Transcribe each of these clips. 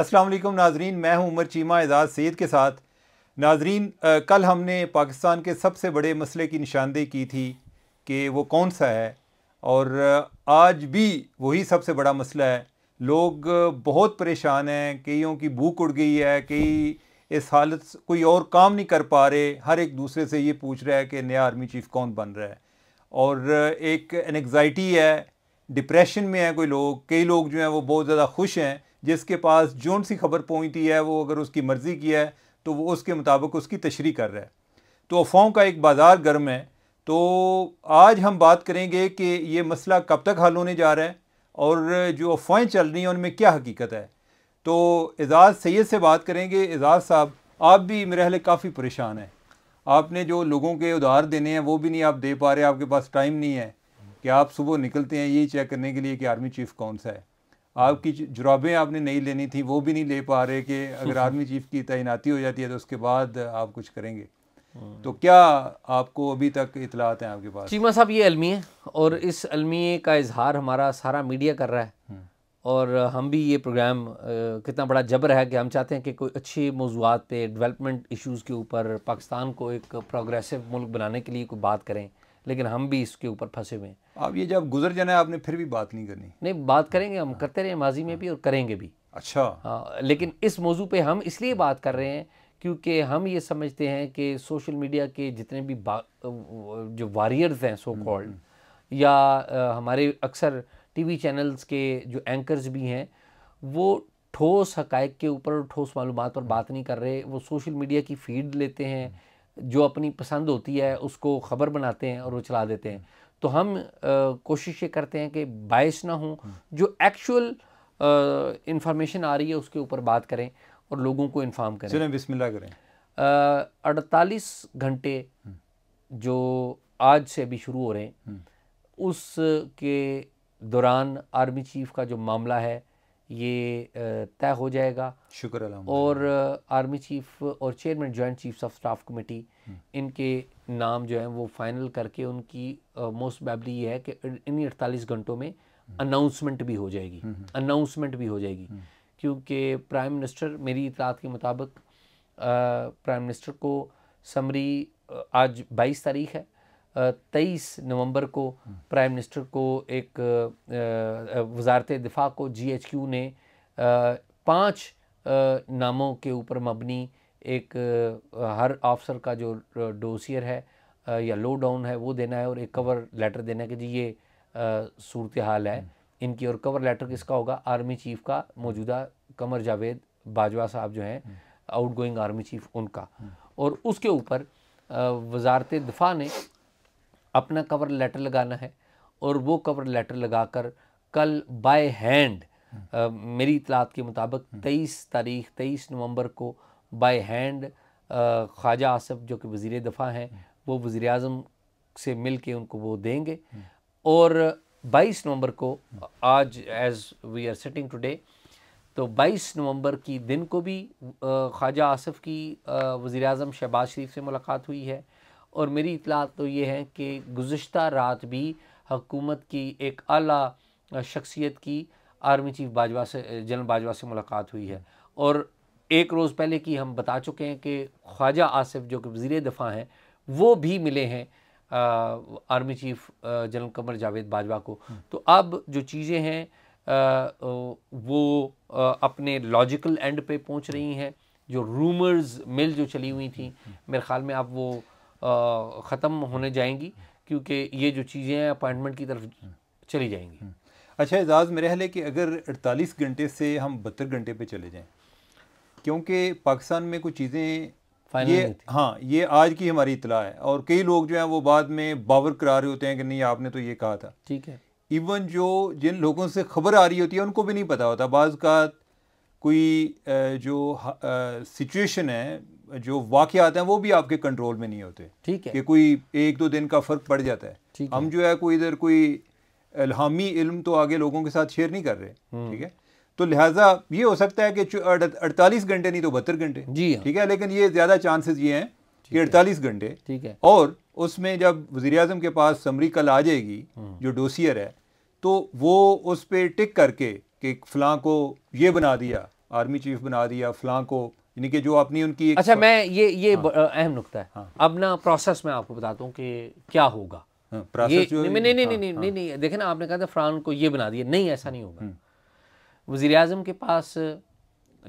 असलम नाजरीन मैं हूं उमर चीमा एजाज सैद के साथ नाजरीन कल हमने पाकिस्तान के सबसे बड़े मसले की निशानदेही की थी कि वो कौन सा है और आज भी वही सबसे बड़ा मसला है लोग बहुत परेशान हैं कईयों की भूख उड़ गई है कई इस हालत कोई और काम नहीं कर पा रहे हर एक दूसरे से ये पूछ रहा है कि नया आर्मी चीफ कौन बन रहा है और एक एनग्जाइटी है डिप्रेशन में है कोई लोग कई लोग जो हैं वो बहुत ज़्यादा खुश हैं जिसके पास जौन सी खबर पहुँचती है वो अगर उसकी मर्ज़ी की है तो वो उसके मुताबिक उसकी तशरी कर रहा है तो अफवाहों का एक बाज़ार गर्म है तो आज हम बात करेंगे कि ये मसला कब तक हल होने जा रहा है और जो अफवाहें चल रही हैं उनमें क्या हकीकत है तो एजाज़ सैद से बात करेंगे एजाज़ साहब आप भी मेरे हले काफ़ी परेशान हैं आपने जो लोगों के उधार देने हैं वो भी नहीं आप दे पा रहे आपके पास टाइम नहीं है कि आप सुबह निकलते हैं यही चेक करने के लिए कि आर्मी चीफ़ कौन सा है आपकी जुराबें आपने नहीं लेनी थी वो भी नहीं ले पा रहे कि अगर आर्मी चीफ की तैनाती हो जाती है तो उसके बाद आप कुछ करेंगे हम्म। तो क्या आपको अभी तक इतलात हैं आपके पास चीमा साहब ये है और इस अलमिए का इजहार हमारा सारा मीडिया कर रहा है हम्म। और हम भी ये प्रोग्राम कितना बड़ा जबर है कि हम चाहते हैं कि कोई अच्छी मौजूद पे डेवलपमेंट इश्यूज़ के ऊपर पाकिस्तान को एक प्रोग्रेसिव मुल्क बनाने के लिए कोई बात करें लेकिन हम भी इसके ऊपर फंसे हुए हैं आप ये जब गुजर जाना है आपने फिर भी बात नहीं करनी नहीं बात करेंगे हम करते रहे माजी में भी और करेंगे भी अच्छा हाँ लेकिन इस मौजू पे हम इसलिए बात कर रहे हैं क्योंकि हम ये समझते हैं कि सोशल मीडिया के जितने भी जो वॉरियर्स हैं सो कॉल्ड हम्म, हम्म। या हमारे अक्सर टीवी चैनल्स के जो एंकर्स भी हैं वो ठोस हकैक के ऊपर ठोस मालूम पर बात नहीं कर रहे वो सोशल मीडिया की फीड लेते हैं जो अपनी पसंद होती है उसको ख़बर बनाते हैं और वो चला देते हैं तो हम कोशिश ये करते हैं कि बायस ना हों जो एक्चुअल इंफॉर्मेशन आ रही है उसके ऊपर बात करें और लोगों को इन्फॉर्म करें चलें बिस्मिल्लाह करें अड़तालीस घंटे जो आज से अभी शुरू हो रहे हैं हम्म। उसके दौरान आर्मी चीफ़ का जो मामला है ये तय हो जाएगा शुक्र और आर्मी चीफ और chairman joint chiefs of staff committee हम्म। इनके नाम जो है वो फाइनल करके उनकी मोस्ट बैबली ये है कि इन अड़तालीस घंटों में हम्म। अनाउंसमेंट भी हो जाएगी हम्म, अनाउंसमेंट भी हो जाएगी क्योंकि प्राइम मिनिस्टर मेरी इतलात के मुताबिक प्राइम मिनिस्टर को समरी आज 22 तारीख है तेईस नवंबर को प्राइम मिनिस्टर को एक वजारत दिफा को जीएचक्यू ने पाँच नामों के ऊपर मबनी एक हर ऑफिसर का जो डोसियर है या लो डाउन है वो देना है और एक कवर लेटर देना है कि जी ये सूरत हाल है हम्म। इनकी और कवर लेटर किसका होगा आर्मी चीफ का मौजूदा कमर जावेद बाजवा साहब जो हैं हम्म। आउट गोइंग आर्मी चीफ उनका हम्म। और उसके ऊपर वजारत दफा ने अपना कवर लेटर लगाना है और वो कवर लेटर लगाकर कल बाय हैंड मेरी इतलात के मुताबिक हम्म। तेईस तारीख तेईस नवंबर को बाय हैंड ख्वाजा आसफ जो कि वज़ी दफ़ा हैं हम्म। वो वज़ी अजम से मिल के उनको वो देंगे हम्म। और 22 नवंबर को आज as we are sitting today तो 22 नवंबर की दिन को भी ख्वाजा आसफ की वज़ी अजम शहबाज शरीफ से मुलाकात हुई है और मेरी इतला तो ये है कि गुज्त रात भी हकूमत की एक अली शख्सियत की आर्मी चीफ बाजवा से जनरल बाजवा से मुलाकात हुई है और एक रोज़ पहले की हम बता चुके हैं कि ख्वाजा आसिफ जो कि वज़ी दफ़ा हैं वो भी मिले हैं army chief general Qamar Javed Bajwa को हम्म। तो अब जो चीज़ें हैं आ, वो आ, अपने लॉजिकल एंड पे पहुंच रही हैं जो रूमर्स मिल जो चली हुई थी हम्म। मेरे ख्याल में आप वो ख़त्म होने जाएंगी क्योंकि ये जो चीज़ें हैं अपॉइंटमेंट की तरफ चली जाएंगी हम्म। अच्छा एजाज़ मेरा हाल है कि अगर अड़तालीस घंटे से हम बहत्तर घंटे पर चले जाएँ क्योंकि पाकिस्तान में कुछ चीज़ें ये हाँ ये आज की हमारी इतला है और कई लोग जो हैं वो बाद में बावर करा रहे होते हैं कि नहीं आपने तो ये कहा था ठीक है इवन जो जिन लोगों से खबर आ रही होती है उनको भी नहीं पता होता बाज़ का कोई जो सिचुएशन है जो वाकत हैं वो भी आपके कंट्रोल में नहीं होते ठीक है कि कोई एक दो दिन का फ़र्क पड़ जाता है हम जो है कोई इधर कोई अलहमी इल्म तो आगे लोगों के साथ शेयर नहीं कर रहे हम्म। ठीक है तो लिहाजा ये हो सकता है कि अड़तालीस घंटे नहीं तो बहत्तर घंटे जी हाँ। ठीक है लेकिन ये ज़्यादा चांसेस ये हैं कि अड़तालीस घंटे ठीक है और उसमें जब वजी अजम के पास समरी कल आ जाएगी हम्म। जो डोसियर है तो वो उस पर टिक करके कि फ़लाँ को ये बना दिया आर्मी चीफ बना दिया फ़लाँ को यानी कि जो अपनी उनकी अच्छा मैं ये ये हाँ, अहम नुकता है हाँ, अब ना प्रोसेस में आपको बताता हूँ कि क्या होगा हाँ, ये नहीं नहीं नहीं, हाँ, नहीं हाँ। नहीं नहीं नहीं नहीं देखे ना आपने कहा था फ्रांस को ये बना दिया नहीं ऐसा नहीं होगा हम्म। वजीर के पास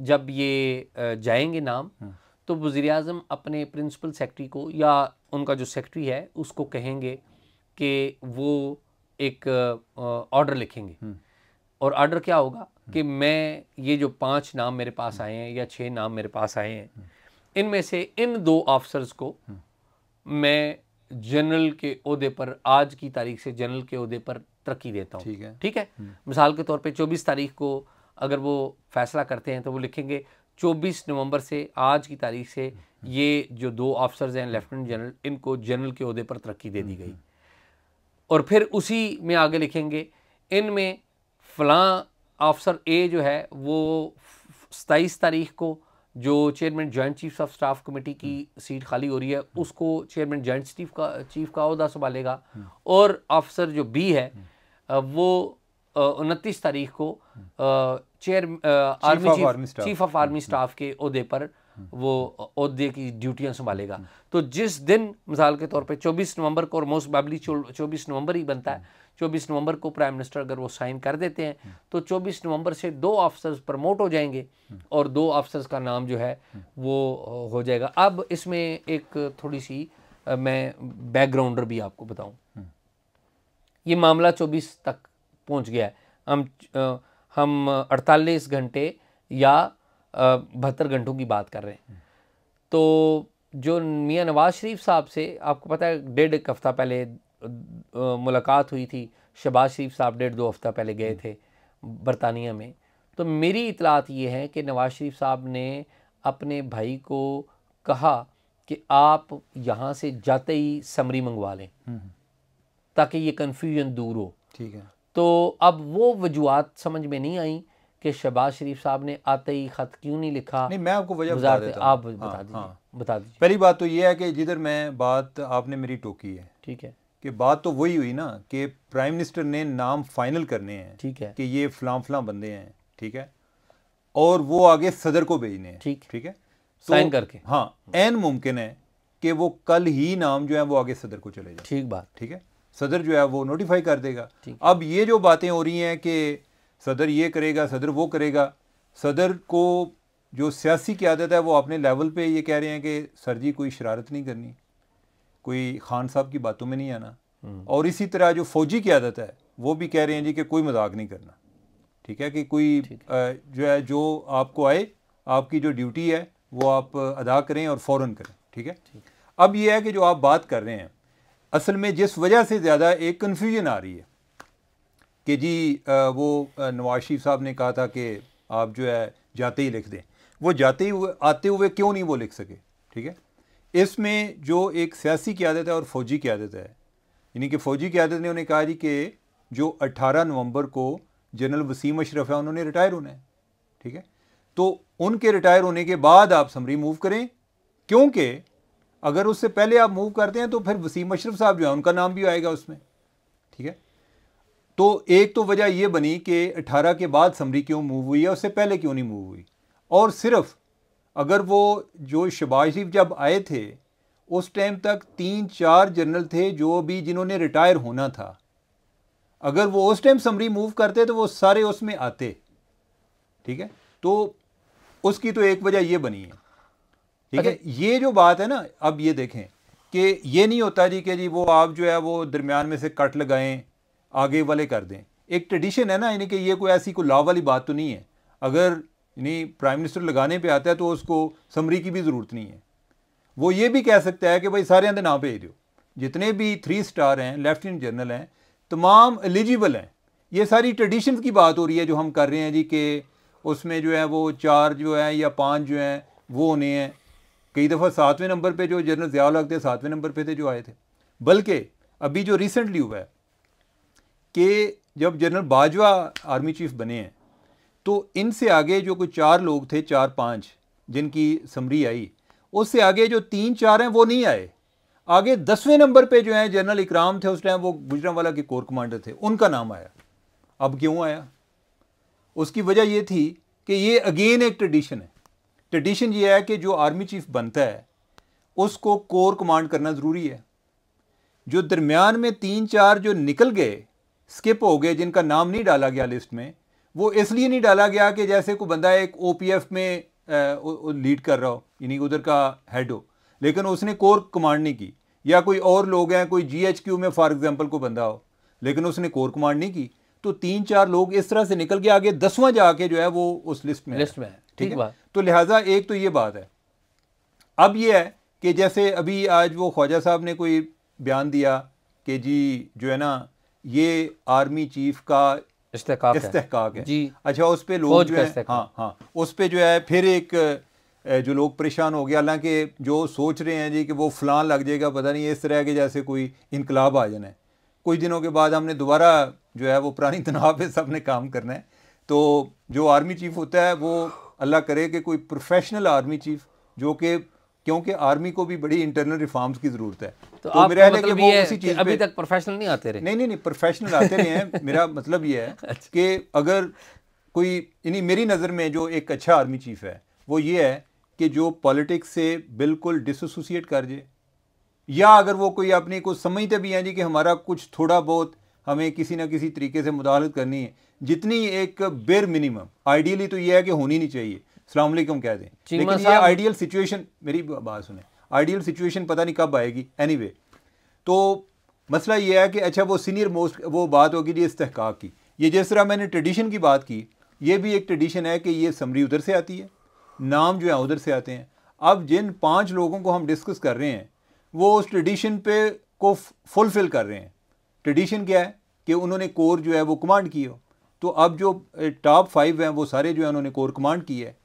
जब ये जाएंगे नाम हाँ। तो वजीर अजम अपने प्रिंसिपल सेक्रेटरी को या उनका जो सेक्रेटरी है उसको कहेंगे कि वो एक ऑर्डर लिखेंगे हम्म। और ऑर्डर क्या होगा कि मैं ये जो पांच नाम मेरे पास आए हैं या छह नाम मेरे पास आए हैं इनमें से इन दो ऑफिसर्स को मैं जनरल के अहदे पर आज की तारीख से जनरल के अहदे पर तरक्की देता हूँ ठीक है ठीक है हम्म। मिसाल के तौर पे 24 तारीख को अगर वो फैसला करते हैं तो वो लिखेंगे 24 नवंबर से आज की तारीख से ये जो दो ऑफिसर्स हैं लेफ्टिनेंट जनरल इनको जनरल के अहदे पर तरक्की दे दी हम्म, गई हम्म। और फिर उसी में आगे लिखेंगे इनमें फलां ऑफिसर ए जो है वो सताईस तारीख को जो chairman joint chiefs of staff committee की सीट खाली हो रही है उसको चेयरमैन जॉइंट चीफ का चीफ का अहदा संभालेगा और ऑफिसर जो बी है वो उनतीस तारीख को chair army chief of army staff के अहदे पर वो अहदे की ड्यूटियां संभालेगा तो जिस दिन मिसाल के तौर पे 24 नवंबर को और मोस्ट बाबली 24 नवंबर ही बनता है 24 नवंबर को प्राइम मिनिस्टर अगर वो साइन कर देते हैं तो 24 नवंबर से दो ऑफिसर्स प्रमोट हो जाएंगे और दो ऑफिसर्स का नाम जो है वो हो जाएगा अब इसमें एक थोड़ी सी मैं बैकग्राउंडर भी आपको बताऊं ये मामला 24 तक पहुंच गया है हम हम 48 घंटे या बहत्तर घंटों की बात कर रहे हैं तो जो मियाँ नवाज शरीफ साहब से आपको पता है डेढ़ एक हफ़्ता पहले मुलाकात हुई थी शबाज शरीफ साहब डेढ़ दो हफ्ता पहले गए थे बरतानिया में तो मेरी इतलात ये है कि नवाज शरीफ साहब ने अपने भाई को कहा कि आप यहाँ से जाते ही समरी मंगवा लें हम्म, हम्म। ताकि ये कन्फ्यूजन दूर हो ठीक है तो अब वो वजूहत समझ में नहीं आई कि शहबाज शरीफ साहब ने आते ही खत क्यों नहीं लिखा नहीं मैं आपको वजह बता देता आप बता हाँ, दीजिए हाँ। बता दीजिए पहली बात तो ये है कि जिधर मैं बात आपने मेरी टोकी है ठीक है कि बात तो वही हुई ना कि प्राइम मिनिस्टर ने नाम फाइनल करने हैं ठीक है कि ये फलाम फलाम बंदे हैं ठीक है और वो आगे सदर को भेजने हैं ठीक ठीक है तो, करके हाँ एन मुमकिन है कि वो कल ही नाम जो है वो आगे सदर को चले जाए ठीक बात ठीक है सदर जो है वो नोटिफाई कर देगा अब ये जो बातें हो रही हैं कि सदर ये करेगा सदर वो करेगा सदर को जो सियासी क्यादत है वो अपने लेवल पे ये कह रहे हैं कि सर जी कोई शरारत नहीं करनी कोई खान साहब की बातों में नहीं आना हम्म। और इसी तरह जो फौजी की आदत है वो भी कह रहे हैं जी कि कोई मजाक नहीं करना ठीक है कि कोई है। जो है जो आपको आए आपकी जो ड्यूटी है वो आप अदा करें और फ़ौर करें ठीक है ठीक। अब ये है कि जो आप बात कर रहे हैं असल में जिस वजह से ज़्यादा एक कन्फ्यूजन आ रही है कि जी वो नवाज शरीफ साहब ने कहा था कि आप जो है जाते ही लिख दें वो जाते ही हुए आते हुए क्यों नहीं वो लिख सके ठीक है इसमें जो एक सियासी क्यादत है और फौजी क्यादत है यानी कि फौजी क्यादत ने उन्हें कहा जी कि जो 18 नवंबर को जनरल वसीम अशरफ है उन्होंने रिटायर होना है ठीक है तो उनके रिटायर होने के बाद आप समरी मूव करें क्योंकि अगर उससे पहले आप मूव करते हैं तो फिर वसीम अशरफ साहब जो है उनका नाम भी आएगा उसमें ठीक है तो एक तो वजह यह बनी कि 18 के बाद समरी क्यों मूव हुई है उससे पहले क्यों नहीं मूव हुई और सिर्फ अगर वो जो शबाज शरीफ जब आए थे उस टाइम तक तीन चार जनरल थे जो भी जिन्होंने रिटायर होना था अगर वो उस टाइम समरी मूव करते तो वो सारे उसमें आते ठीक है तो उसकी तो एक वजह ये बनी है ठीक है अच्छा। ये जो बात है ना अब ये देखें कि ये नहीं होता जी कि जी वो आप जो है वो दरमियान में से कट लगाएं आगे वाले कर दें एक ट्रेडिशन है ना यानी कि ये कोई ऐसी कोई लॉ वाली बात तो नहीं है अगर यानी प्राइम मिनिस्टर लगाने पे आता है तो उसको समरी की भी ज़रूरत नहीं है वो ये भी कह सकता है कि भाई सारे के नाम भेज दो जितने भी थ्री स्टार हैं लेफ्टिनेंट जनरल हैं तमाम एलिजिबल हैं ये सारी ट्रेडिशन की बात हो रही है जो हम कर रहे हैं जी के उसमें जो है वो चार जो है या पाँच जो हैं वो होने हैं कई दफ़ा सातवें नंबर पर जो जनरल ज़ियाल हैं सातवें नंबर पर थे जो आए थे बल्कि अभी जो रिसेंटली हुआ है कि जब जनरल बाजवा आर्मी चीफ बने हैं तो इनसे आगे जो कोई चार लोग थे चार पाँच जिनकी समरी आई उससे आगे जो तीन चार हैं वो नहीं आए आगे दसवें नंबर पे जो है जनरल इकराम थे उस टाइम वो गुजरावाला के कोर कमांडर थे उनका नाम आया अब क्यों आया उसकी वजह ये थी कि ये अगेन एक ट्रेडिशन है ट्रेडिशन ये है कि जो आर्मी चीफ बनता है उसको कोर कमांड करना ज़रूरी है जो दरमियान में तीन चार जो निकल गए स्किप हो गए जिनका नाम नहीं डाला गया लिस्ट में वो इसलिए नहीं डाला गया कि जैसे कोई बंदा एक एफ में लीड कर रहा हो यानी उधर का हेड हो लेकिन उसने कोर कमांड नहीं की या कोई और लोग हैं कोई क्यू में फॉर एग्जाम्पल को बंदा हो लेकिन उसने कोर कमांड नहीं की तो तीन चार लोग इस तरह से निकल के आगे दसवां जाके जो है वो उस लिस्ट में लिस्ट में है ठीक है तो लिहाजा एक तो ये बात है अब ये है कि जैसे अभी आज वो ख्वाजा साहब ने कोई बयान दिया कि जी जो है ना ये आर्मी चीफ का इस्तेकाक है।, जी अच्छा उस पर लोग जो है हाँ हाँ उस पर जो है फिर एक जो लोग परेशान हो गया हालांकि जो सोच रहे हैं जी कि वो फलान लग जाएगा पता नहीं इस तरह के जैसे कोई इनकलाब आ जाना है कुछ दिनों के बाद हमने दोबारा जो है वो पुरानी तनाव पे सबने काम करना है तो जो आर्मी चीफ होता है वो अल्लाह करे कि कोई प्रोफेशनल आर्मी चीफ जो कि क्योंकि आर्मी को भी बड़ी इंटरनल रिफॉर्म्स की जरूरत है तो, तो मेरा मतलब कि वो उसी चीज अभी तक प्रोफेशनल नहीं आते रहे नहीं नहीं नहीं प्रोफेशनल आते रहे हैं मेरा मतलब ये है अच्छा। कि अगर कोई यानी मेरी नज़र में जो एक अच्छा आर्मी चीफ है वो ये है कि जो पॉलिटिक्स से बिल्कुल डिसोसिएट कर जे या अगर वो कोई अपने को समझते भी हैं जी कि हमारा कुछ थोड़ा बहुत हमें किसी ना किसी तरीके से मुदालत करनी है जितनी एक बेर मिनिमम आइडियली तो यह है कि होनी नहीं चाहिए सलामकुम कह दें लेकिन ये आइडियल सिचुएशन मेरी बात सुने आइडियल सिचुएशन पता नहीं कब आएगी एनी anyway, तो मसला ये है कि अच्छा वो सीनियर मोस्ट वो बात होगी जी इसतहकाक की ये जिस तरह मैंने ट्रेडिशन की बात की ये भी एक ट्रेडिशन है कि ये समरी उधर से आती है नाम जो है उधर से आते हैं अब जिन पांच लोगों को हम डिस्कस कर रहे हैं वो उस ट्रेडिशन पे को फुलफिल कर रहे हैं ट्रेडिशन क्या है कि उन्होंने कोर जो है वो कमांड की हो तो अब जो टॉप फाइव हैं वो सारे जो है उन्होंने कोर कमांड की है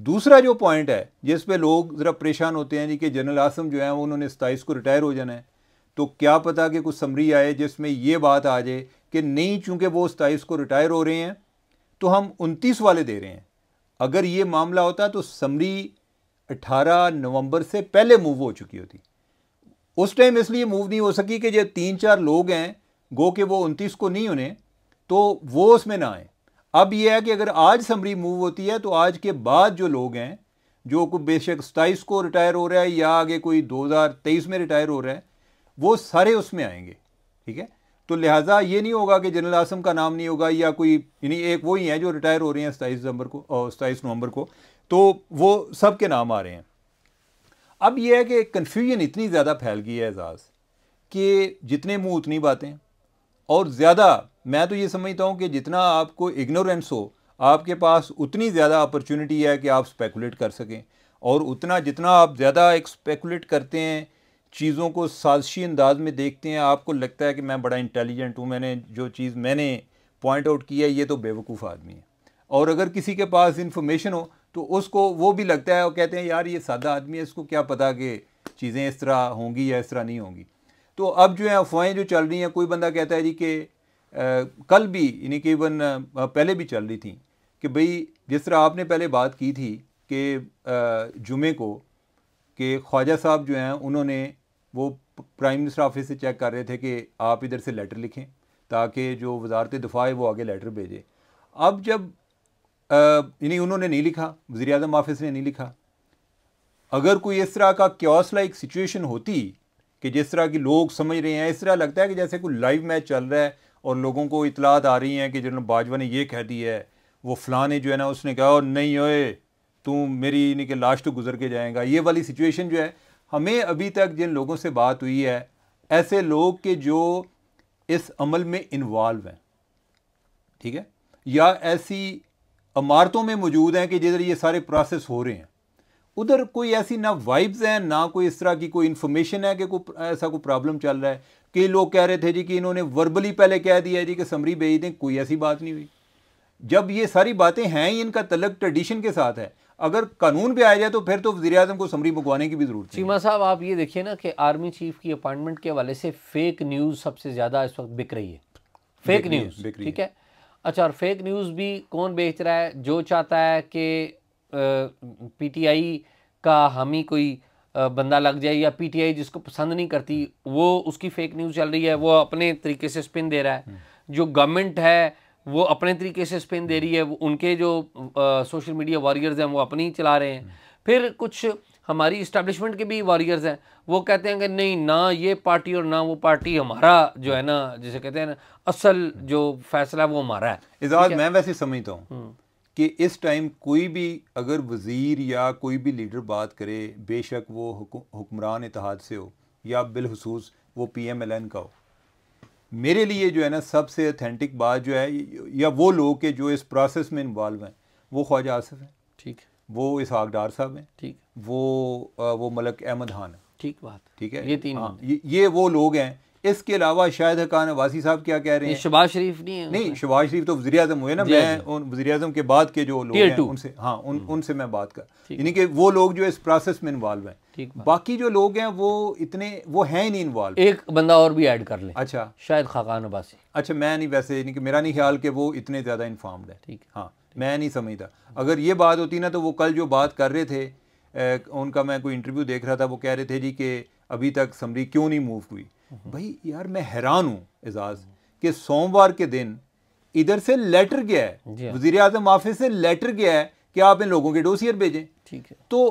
दूसरा जो पॉइंट है जिस पे लोग ज़रा परेशान होते हैं जी कि जनरल आसम जो है वो उन्होंने सताईस को रिटायर हो जाना है तो क्या पता कि कुछ समरी आए जिसमें ये बात आ जाए कि नहीं चूँकि वो सताईस को रिटायर हो रहे हैं तो हम उनतीस वाले दे रहे हैं अगर ये मामला होता तो समरी 18 नवंबर से पहले मूव हो चुकी होती उस टाइम इसलिए मूव नहीं हो सकी कि जो तीन चार लोग हैं गो के वो उनतीस को नहीं होने तो वो उसमें ना आए अब यह है कि अगर आज समरी मूव होती है तो आज के बाद जो लोग हैं जो को बेशक सताईस को रिटायर हो रहा है या आगे कोई 2023 में रिटायर हो रहा है वो सारे उसमें आएंगे ठीक है तो लिहाजा ये नहीं होगा कि जनरल आसम का नाम नहीं होगा या कोई यानी एक वही है जो रिटायर हो रहे हैं सताईस दिसंबर को सताईस नवंबर को तो वो सब के नाम आ रहे हैं अब यह है कि कन्फ्यूजन इतनी ज़्यादा फैल गई है एजाज़ कि जितने मुँह उतनी बातें और ज़्यादा मैं तो ये समझता हूँ कि जितना आपको इग्नोरेंस हो आपके पास उतनी ज़्यादा अपॉर्चुनिटी है कि आप स्पेकुलेट कर सकें और उतना जितना आप ज़्यादा एक स्पेकुलेट करते हैं चीज़ों को साजिशी अंदाज में देखते हैं आपको लगता है कि मैं बड़ा इंटेलिजेंट हूँ मैंने जो चीज़ मैंने पॉइंट आउट किया है ये तो बेवकूफ़ आदमी है और अगर किसी के पास इंफॉर्मेशन हो तो उसको वो भी लगता है और कहते हैं यार ये सादा आदमी है इसको क्या पता कि चीज़ें इस तरह होंगी या इस तरह नहीं होंगी तो अब जो है अफवाहें जो चल रही हैं कोई बंदा कहता है जी कि कल भी यानी कि इवन पहले भी चल रही थी कि भाई जिस तरह आपने पहले बात की थी कि जुमे को कि ख्वाजा साहब जो हैं उन्होंने वो प्राइम मिनिस्टर ऑफिस से चेक कर रहे थे कि आप इधर से लेटर लिखें ताकि जो वजारत दफा है वो आगे लेटर भेजे अब जब यानी उन्होंने नहीं लिखा वजी अजम ऑफिस ने नहीं लिखा अगर कोई इस तरह का क्योस लाइक सिचुएशन होती कि जिस तरह की लोग समझ रहे हैं इस तरह लगता है कि जैसे कोई लाइव मैच चल रहा है और लोगों को इतलात आ रही हैं कि जनरल बाजवा ने ये कह दी है वो फलाने जो है ना उसने कहा और नहीं ओए तू मेरी यानी कि लाश तो गुजर के जाएगा ये वाली सिचुएशन जो है हमें अभी तक जिन लोगों से बात हुई है ऐसे लोग के जो इस अमल में इन्वॉल्व हैं ठीक है या ऐसी इमारतों में मौजूद हैं कि जिधर ये सारे प्रोसेस हो रहे हैं उधर कोई ऐसी ना वाइब्स हैं ना कोई इस तरह की कोई इन्फॉर्मेशन है कि कोई ऐसा कोई प्रॉब्लम चल रहा है कई लोग कह रहे थे जी कि इन्होंने वर्बली पहले कह दिया जी कि समरी भेज दें कोई ऐसी बात नहीं हुई जब ये सारी बातें हैं ही इनका तलक ट्रेडिशन के साथ है अगर कानून पे आया जाए तो फिर तो वजी अजम को समरी मंगवाने की भी जरूरत चीमा साहब आप ये देखिए ना कि आर्मी चीफ की अपॉइंटमेंट के हवाले से फेक न्यूज़ सबसे ज़्यादा इस वक्त बिक रही है फेक न्यूज़ ठीक है अच्छा और फेक न्यूज़ भी कौन बेच रहा है जो चाहता है कि पीटीआई का ही कोई बंदा लग जाए या पीटीआई जिसको पसंद नहीं करती वो उसकी फेक न्यूज़ चल रही है वो अपने तरीके से स्पिन दे रहा है हम्म। जो गवर्नमेंट है वो अपने तरीके से स्पिन दे रही है उनके जो सोशल मीडिया वॉरियर्स हैं वो अपने ही चला रहे हैं हम्म। फिर कुछ हमारी इस्टेब्लिशमेंट के भी वॉरियर्स हैं वो कहते हैं कि नहीं ना ये पार्टी और ना वो पार्टी हमारा जो है ना जिसे कहते हैं ना असल जो फैसला वो हमारा है इजाज़ मैं वैसे समझता हूँ हम्म। कि इस टाइम कोई भी अगर वज़ीर या कोई भी लीडर बात करे बेशक वो हुक्मरान इतिहाद से हो या बिलखसूस वो पी एम एल एन का हो मेरे लिए जो है ना सबसे अथेंटिक बात जो है या वो लोग के जो इस प्रोसेस में इन्वॉल्व हैं वो ख्वाजा आसफ हैं ठीक वो इसहाक डार साहब हैं ठीक वो आ, वो मलक अहमद खान हैं ठीक बात ठीक है ये तीन हाँ, ये, ये वो लोग हैं इसके अलावा शायद खान वासी साहब क्या कह रहे हैं शबाज शरीफ नहीं है नहीं शबाज शरीफ तो वजी अजम हुए ना मैं उन वजी अजम के बाद के जो लोग हैं उनसे हाँ उन हम्म। उनसे मैं बात कर यानी कि वो लोग जो इस प्रोसेस में इन्वॉल्व हैं बाकी जो लोग हैं वो इतने वो हैं ही नहीं इन्वॉल्व एक बंदा और भी ऐड कर ले अच्छा शायद खाकान अब्बासी अच्छा मैं नहीं वैसे यानी कि मेरा नहीं ख्याल कि वो इतने ज़्यादा इन्फॉर्म्ड है ठीक हाँ मैं नहीं समझता अगर ये बात होती ना तो वो कल जो बात कर रहे थे उनका मैं कोई इंटरव्यू देख रहा था वो कह रहे थे जी कि अभी तक समरी क्यों नहीं मूव हुई भाई यार मैं हैरान हूँ एजाज कि सोमवार के दिन इधर से लेटर गया है हाँ। वजीर अजम ऑफिस से लेटर गया है कि आप इन लोगों के डोसियर भेजें ठीक है तो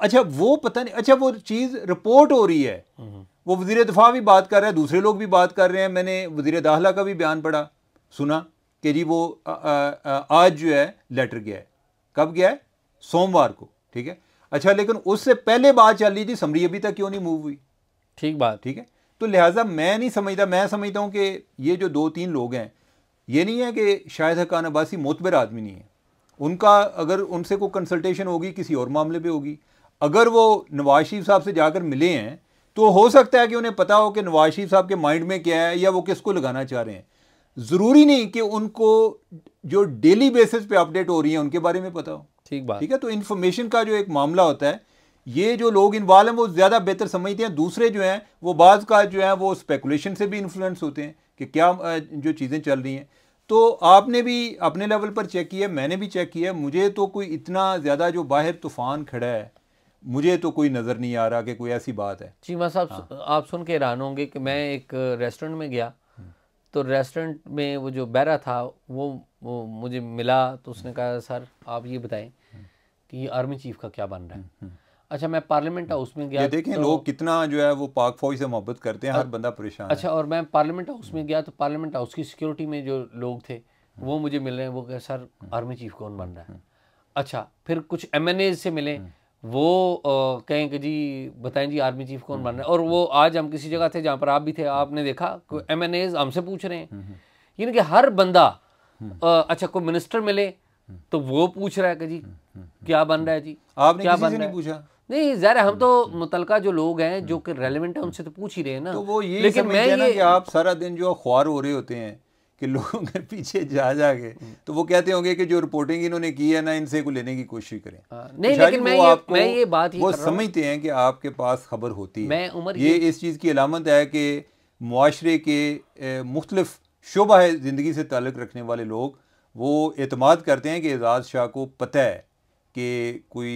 अच्छा वो पता नहीं अच्छा वो चीज़ रिपोर्ट हो रही है हम्म। वो वजीर दफा भी बात कर रहा है दूसरे लोग भी बात कर रहे हैं मैंने वजीर दाखिला का भी बयान पढ़ा सुना कि जी वो आ, आ, आ, आज जो है लेटर गया है कब गया है सोमवार को ठीक है अच्छा लेकिन उससे पहले बात चल रही थी समरी अभी तक क्यों नहीं मूव हुई ठीक बात ठीक है तो लिहाजा मैं नहीं समझता मैं समझता हूँ कि ये जो दो तीन लोग हैं ये नहीं है कि शायद हकान अब्बासी मोतबर आदमी नहीं है उनका अगर उनसे कोई कंसल्टेशन होगी किसी और मामले पे होगी अगर वो नवाज शरीफ साहब से जाकर मिले हैं तो हो सकता है कि उन्हें पता हो कि नवाज शरीफ साहब के माइंड में क्या है या वो किसको लगाना चाह रहे हैं ज़रूरी नहीं कि उनको जो डेली बेसिस पे अपडेट हो रही है उनके बारे में पता हो ठीक बात ठीक है तो इन्फॉर्मेशन का जो एक मामला होता है ये जो लोग इन्वॉल्व हैं वो ज़्यादा बेहतर समझते हैं दूसरे जो हैं वो बाज़ का जो है वो स्पेकुलेशन से भी इन्फ्लुएंस होते हैं कि क्या जो चीज़ें चल रही हैं तो आपने भी अपने लेवल पर चेक किया मैंने भी चेक किया मुझे तो कोई इतना ज़्यादा जो बाहर तूफान खड़ा है मुझे तो कोई नज़र नहीं आ रहा कि कोई ऐसी बात है चीमा साहब हाँ। आप सुन के हैरान होंगे कि मैं हम्म। एक रेस्टोरेंट में गया हम्म। तो रेस्टोरेंट में वो जो बहरा था वो वो मुझे मिला तो उसने कहा सर आप ये बताएं हम्म। कि ये आर्मी चीफ का क्या बन रहा है अच्छा मैं पार्लियामेंट हाउस में गया ये देखें तो, लोग कितना जो है वो पाक फौज से मोहब्बत करते हैं हर बंदा परेशान अच्छा और मैं पार्लियामेंट हाउस में गया तो पार्लियामेंट हाउस की सिक्योरिटी में जो लोग थे वो मुझे मिल रहे हैं वो कह सर हम्म। आर्मी चीफ कौन बन रहा है हम्म। अच्छा फिर कुछ एम से मिले हम्म। वो कहें कि जी बताएं जी आर्मी चीफ कौन बन रहा है और वो आज हम किसी जगह थे जहाँ पर आप भी थे आपने देखा एम एन एज हमसे पूछ रहे हैं यानी कि हर बंदा अच्छा कोई मिनिस्टर मिले तो वो पूछ रहा है कि जी क्या बन रहा है जी आपने क्या किसी बन से नहीं पूछा नहीं ज़रा हम तो हम्म, हम्म। मुतल जो लोग हैं जो हम्म। कि रेलिवेंट है उनसे तो पूछ ही रहे हैं ना तो वो ये लेकिन मैं ये कि आप सारा दिन जो अखबार हो रहे होते हैं कि लोगों के पीछे जा जाके तो वो कहते होंगे कि जो रिपोर्टिंग इन्होंने की है ना इनसे को लेने की कोशिश करें आ, हाँ, नहीं लेकिन मैं ये, मैं ये बात ही वो समझते हैं कि आपके पास खबर होती है मैं ये इस चीज़ की अलामत है कि माशरे के मुख्तलिफ शोबा है ज़िंदगी से ताल्लुक़ रखने वाले लोग वो अतमाद करते हैं कि एजाज़ शाह को पता है कि कोई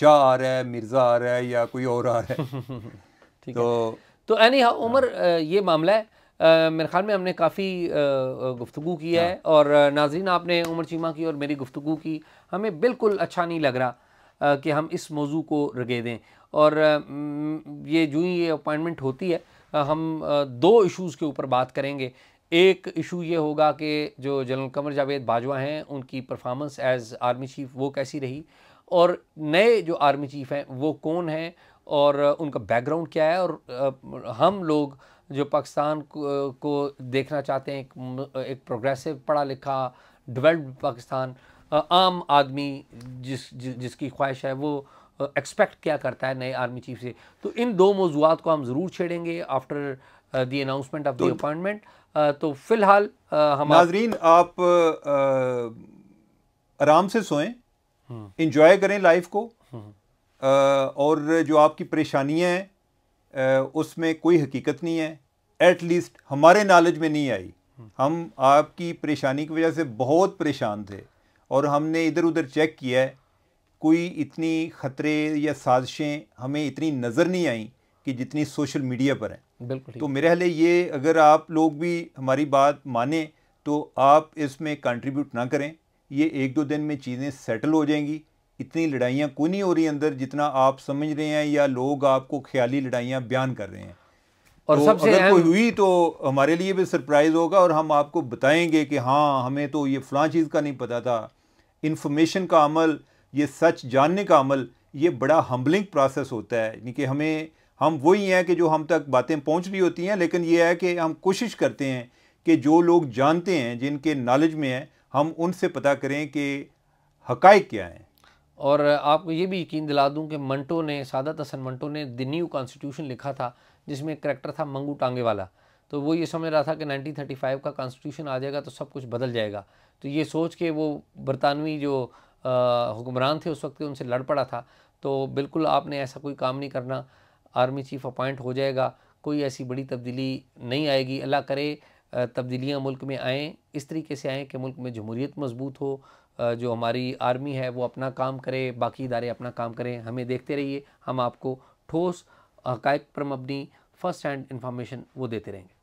शाह आ रहा है मिर्ज़ा आ रहा है या कोई और आ रहा है ठीक तो है। तो एनी तो हाँ उमर ये मामला है मेरे ख्याल में हमने काफ़ी गुफ्तु की है हाँ। और नाजरीन आपने उमर चीमा की और मेरी गुफ्तु की हमें बिल्कुल अच्छा नहीं लग रहा कि हम इस मौजू को रगे दें और ये जो ही ये अपॉइंटमेंट होती है हम दो इश्यूज़ के ऊपर बात करेंगे एक इशू ये होगा कि जो जनरल कमर जावेद बाजवा हैं उनकी परफॉर्मेंस एज आर्मी चीफ वो कैसी रही और नए जो आर्मी चीफ हैं वो कौन हैं और उनका बैकग्राउंड क्या है और हम लोग जो पाकिस्तान को देखना चाहते हैं एक, एक प्रोग्रेसिव पढ़ा लिखा डेवलप्ड पाकिस्तान आम आदमी जिस जिसकी ख्वाहिश है वो एक्सपेक्ट क्या करता है नए आर्मी चीफ से तो इन दो मौजूद को हम ज़रूर छेड़ेंगे after the announcement of the appointment तो, तो फ़िलहाल हम नाजरीन आप आराम से सोएं इंजॉय करें लाइफ को आ, हम्म। और जो आपकी परेशानियाँ हैं उसमें कोई हकीकत नहीं है एटलीस्ट हमारे नॉलेज में नहीं आई हम्म। हम आपकी परेशानी की वजह से बहुत परेशान थे और हमने इधर उधर चेक किया है कोई इतनी ख़तरे या साजिशें हमें इतनी नज़र नहीं आई कि जितनी सोशल मीडिया पर हैं बिल्कुल तो मेरे हले ये अगर आप लोग भी हमारी बात माने तो आप इसमें कंट्रीब्यूट ना करें ये एक दो दिन में चीज़ें सेटल हो जाएंगी इतनी लड़ाइयाँ क्यों नहीं हो रही अंदर जितना आप समझ रहे हैं या लोग आपको ख्याली लड़ाइयाँ बयान कर रहे हैं और तो सबसे अगर कोई हुई तो हमारे लिए भी सरप्राइज़ होगा और हम आपको बताएंगे कि हाँ हमें तो ये फ़लाँ चीज़ का नहीं पता था इन्फॉर्मेशन का अमल ये सच जानने का अमल ये बड़ा हम्बलिंग प्रोसेस होता है यानी कि हमें हम वही हैं कि जो हम तक बातें पहुँच रही होती हैं लेकिन ये है कि हम कोशिश करते हैं कि जो लोग जानते हैं जिनके नॉलेज में है हम उनसे पता करें कि हकाय क्या हैं और आपको ये भी यकीन दिला दूं कि मंटो ने सादत हसन मंटो ने द न्यू कॉन्स्टिट्यूशन लिखा था जिसमें एक करेक्टर था मंगू टांगे वाला तो वो ये समझ रहा था कि 1935 का कॉन्स्टिट्यूशन आ जाएगा तो सब कुछ बदल जाएगा तो ये सोच के वो बरतानवी जो हुक्मरान थे उस वक्त उनसे लड़ पड़ा था तो बिल्कुल आपने ऐसा कोई काम नहीं करना आर्मी चीफ अपॉइंट हो जाएगा कोई ऐसी बड़ी तब्दीली नहीं आएगी अल्लाह करे तब्दीलियाँ मुल्क में आएँ इस तरीके से आएँ कि मुल्क में जमहूरीत मजबूत हो जो हमारी आर्मी है वो अपना काम करे बाकी इदारे अपना काम करें हमें देखते रहिए हम आपको ठोस हक़ पर मबनी फ़र्स्ट हैंड इन्फॉर्मेशन वो देते रहेंगे